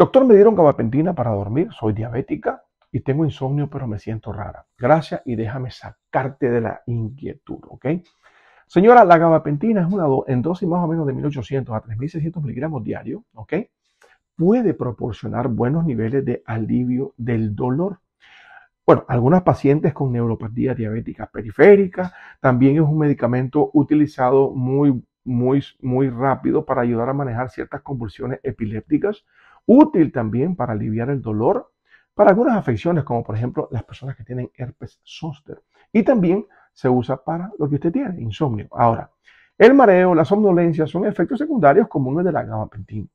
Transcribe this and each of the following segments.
Doctor, me dieron gabapentina para dormir, soy diabética y tengo insomnio, pero me siento rara. Gracias y déjame sacarte de la inquietud, ¿ok? Señora, la gabapentina es una en dosis más o menos de 1800 a 3600 miligramos diario, ¿ok? Puede proporcionar buenos niveles de alivio del dolor. Bueno, algunas pacientes con neuropatía diabética periférica, también es un medicamento utilizado muy muy, muy rápido para ayudar a manejar ciertas convulsiones epilépticas, útil también para aliviar el dolor para algunas afecciones, como por ejemplo las personas que tienen herpes zóster. Y también se usa para lo que usted tiene, insomnio. Ahora, el mareo, la somnolencia son efectos secundarios comunes de la gabapentina.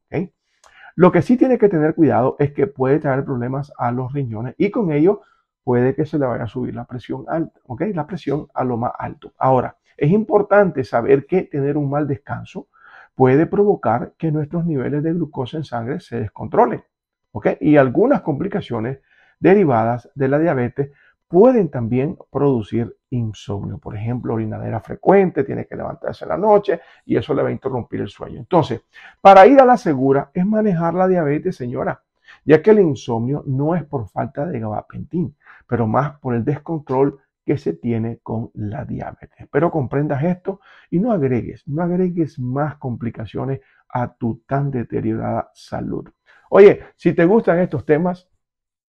Lo que sí tiene que tener cuidado es que puede traer problemas a los riñones y con ello puede que se le vaya a subir la presión alta, ¿ok? La presión a lo más alto. Ahora, es importante saber que tener un mal descanso puede provocar que nuestros niveles de glucosa en sangre se descontrolen, ¿ok? Y algunas complicaciones derivadas de la diabetes pueden también producir insomnio. Por ejemplo, orinadera frecuente, tiene que levantarse en la noche y eso le va a interrumpir el sueño. Entonces, para ir a la segura es manejar la diabetes, señora ya que el insomnio no es por falta de gabapentín, pero más por el descontrol que se tiene con la diabetes. Espero comprendas esto y no agregues, no agregues más complicaciones a tu tan deteriorada salud. Oye, si te gustan estos temas,